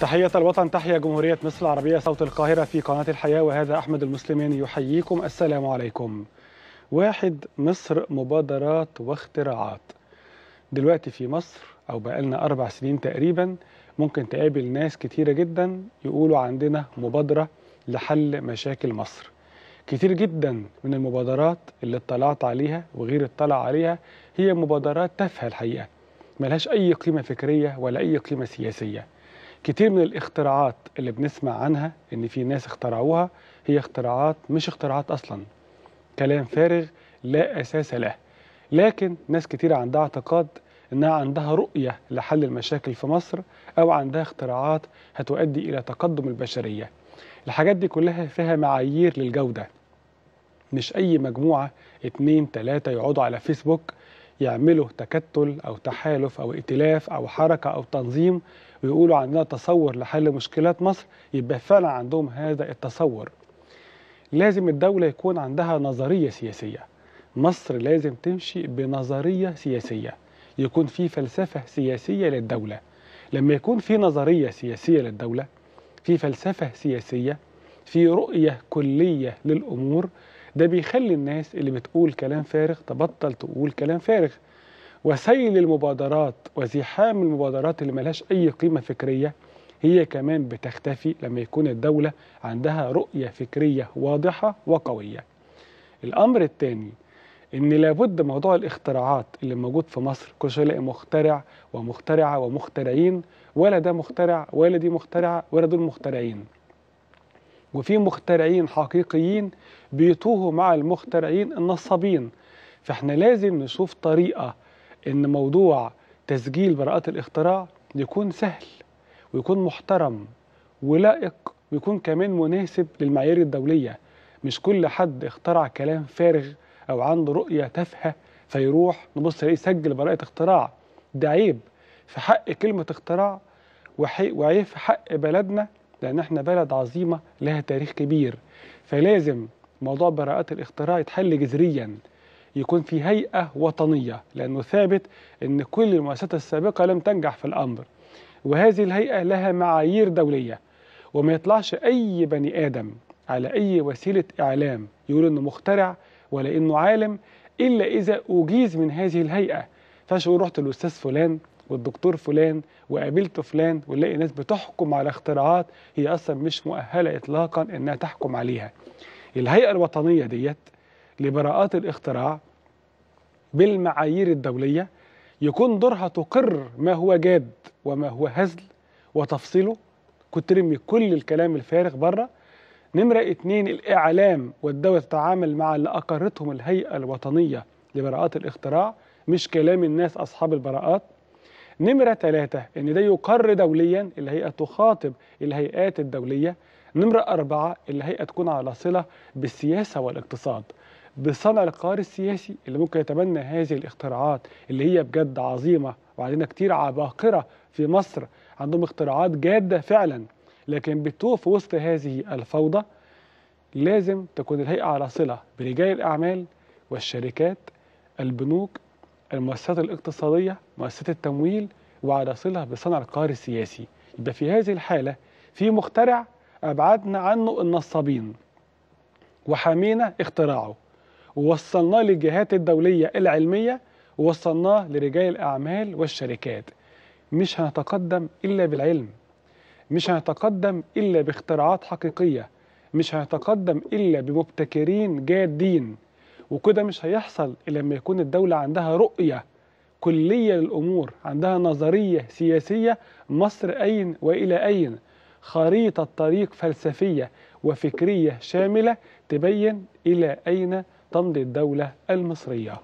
تحية الوطن تحية جمهورية مصر العربية صوت القاهرة في قناة الحياة وهذا أحمد المسلمين يحييكم السلام عليكم واحد مصر مبادرات واختراعات دلوقتي في مصر أو بقالنا أربع سنين تقريبا ممكن تقابل ناس كتيرة جدا يقولوا عندنا مبادرة لحل مشاكل مصر كتير جدا من المبادرات اللي اطلعت عليها وغير اطلع عليها هي مبادرات تافهة الحقيقة ملهاش أي قيمة فكرية ولا أي قيمة سياسية كتير من الاختراعات اللي بنسمع عنها ان في ناس اخترعوها هي اختراعات مش اختراعات اصلا كلام فارغ لا اساس له لكن ناس كتير عندها اعتقاد انها عندها رؤيه لحل المشاكل في مصر او عندها اختراعات هتؤدي الى تقدم البشريه الحاجات دي كلها فيها معايير للجوده مش اي مجموعه اتنين تلاته يقعدوا على فيسبوك يعملوا تكتل او تحالف او ائتلاف او حركه او تنظيم ويقولوا عندنا تصور لحل مشكلات مصر يبقى فعلا عندهم هذا التصور لازم الدولة يكون عندها نظرية سياسية مصر لازم تمشي بنظرية سياسية يكون في فلسفة سياسية للدولة لما يكون في نظرية سياسية للدولة في فلسفة سياسية في رؤية كلية للأمور ده بيخلي الناس اللي بتقول كلام فارغ تبطل تقول كلام فارغ وسيل المبادرات وزحام المبادرات اللي ملهاش أي قيمة فكرية هي كمان بتختفي لما يكون الدولة عندها رؤية فكرية واضحة وقوية الأمر الثاني ان لابد موضوع الاختراعات اللي موجود في مصر كل شويه مخترع ومخترعه ومخترعين ولا ده مخترع ولا دي مخترعه ولا دول مخترعين وفي مخترعين حقيقيين بيتوهوا مع المخترعين النصابين فاحنا لازم نشوف طريقه ان موضوع تسجيل براءات الاختراع يكون سهل ويكون محترم ولائق ويكون كمان مناسب للمعايير الدوليه مش كل حد اخترع كلام فارغ او عنده رؤيه تافهه فيروح نبص عليه سجل براءه اختراع ده عيب في حق كلمه اختراع وعيب في حق بلدنا لان احنا بلد عظيمه لها تاريخ كبير فلازم موضوع براءات الاختراع يتحل جذريا يكون في هيئة وطنية لأنه ثابت أن كل المؤسسات السابقة لم تنجح في الأمر وهذه الهيئة لها معايير دولية وما يطلعش أي بني آدم على أي وسيلة إعلام يقول أنه مخترع ولا أنه عالم إلا إذا أجيز من هذه الهيئة فشو رحت للأستاذ فلان والدكتور فلان وقابلت فلان ونلاقي ناس بتحكم على اختراعات هي أصلا مش مؤهلة إطلاقا أنها تحكم عليها الهيئة الوطنية ديت لبراءات الاختراع بالمعايير الدولية يكون دورها تقر ما هو جاد وما هو هزل وتفصيله كنت ترمي كل الكلام الفارغ بره نمرة اتنين الإعلام والدولة تتعامل مع اللي أقرتهم الهيئة الوطنية لبراءات الاختراع مش كلام الناس أصحاب البراءات نمرة تلاتة إن ده يقر دوليا الهيئة تخاطب الهيئات الدولية نمرة أربعة الهيئة تكون على صلة بالسياسة والاقتصاد بصنع القرار السياسي اللي ممكن يتبنى هذه الاختراعات اللي هي بجد عظيمه وعلينا كتير عباقره في مصر عندهم اختراعات جاده فعلا لكن بتوه في وسط هذه الفوضى لازم تكون الهيئه على صله برجال الاعمال والشركات البنوك المؤسسات الاقتصاديه مؤسسات التمويل وعلى صله بصنع القرار السياسي يبقى في هذه الحاله في مخترع ابعدنا عنه النصابين وحمينا اختراعه ووصلناه للجهات الدولية العلمية ووصلناه لرجال الأعمال والشركات مش هنتقدم إلا بالعلم مش هنتقدم إلا باختراعات حقيقية مش هنتقدم إلا بمبتكرين جادين وكده مش هيحصل إلا لما يكون الدولة عندها رؤية كلية للأمور عندها نظرية سياسية مصر أين وإلى أين خريطة طريق فلسفية وفكرية شاملة تبين إلى أين تمضي الدولة المصرية